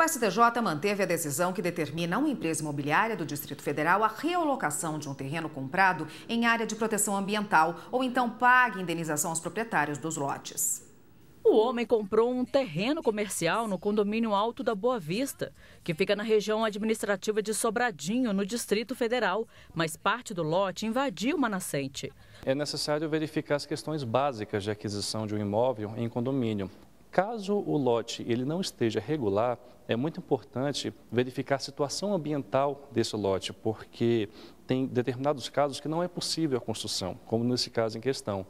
O STJ manteve a decisão que determina a uma empresa imobiliária do Distrito Federal a realocação de um terreno comprado em área de proteção ambiental ou então pague indenização aos proprietários dos lotes. O homem comprou um terreno comercial no condomínio Alto da Boa Vista, que fica na região administrativa de Sobradinho, no Distrito Federal, mas parte do lote invadiu uma nascente. É necessário verificar as questões básicas de aquisição de um imóvel em condomínio, Caso o lote ele não esteja regular, é muito importante verificar a situação ambiental desse lote, porque tem determinados casos que não é possível a construção, como nesse caso em questão.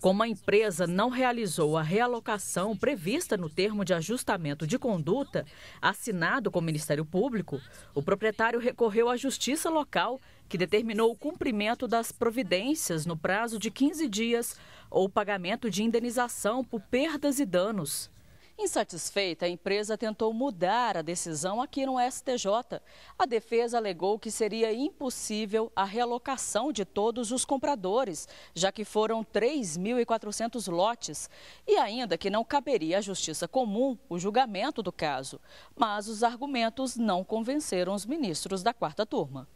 Como a empresa não realizou a realocação prevista no termo de ajustamento de conduta assinado com o Ministério Público, o proprietário recorreu à justiça local, que determinou o cumprimento das providências no prazo de 15 dias ou pagamento de indenização por perdas e danos. Insatisfeita, a empresa tentou mudar a decisão aqui no STJ. A defesa alegou que seria impossível a realocação de todos os compradores, já que foram 3.400 lotes, e ainda que não caberia à justiça comum o julgamento do caso. Mas os argumentos não convenceram os ministros da quarta turma.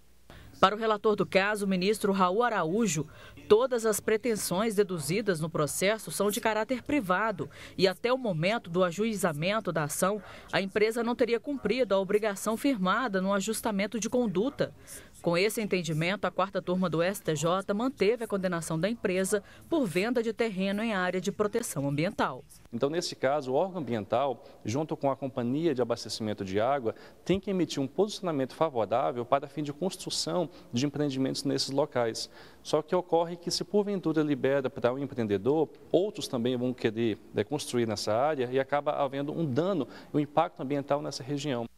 Para o relator do caso, o ministro Raul Araújo, todas as pretensões deduzidas no processo são de caráter privado e até o momento do ajuizamento da ação, a empresa não teria cumprido a obrigação firmada no ajustamento de conduta. Com esse entendimento, a quarta turma do STJ manteve a condenação da empresa por venda de terreno em área de proteção ambiental. Então, nesse caso, o órgão ambiental, junto com a companhia de abastecimento de água, tem que emitir um posicionamento favorável para fim de construção de empreendimentos nesses locais. Só que ocorre que, se porventura libera para o um empreendedor, outros também vão querer eh, construir nessa área e acaba havendo um dano, um impacto ambiental nessa região.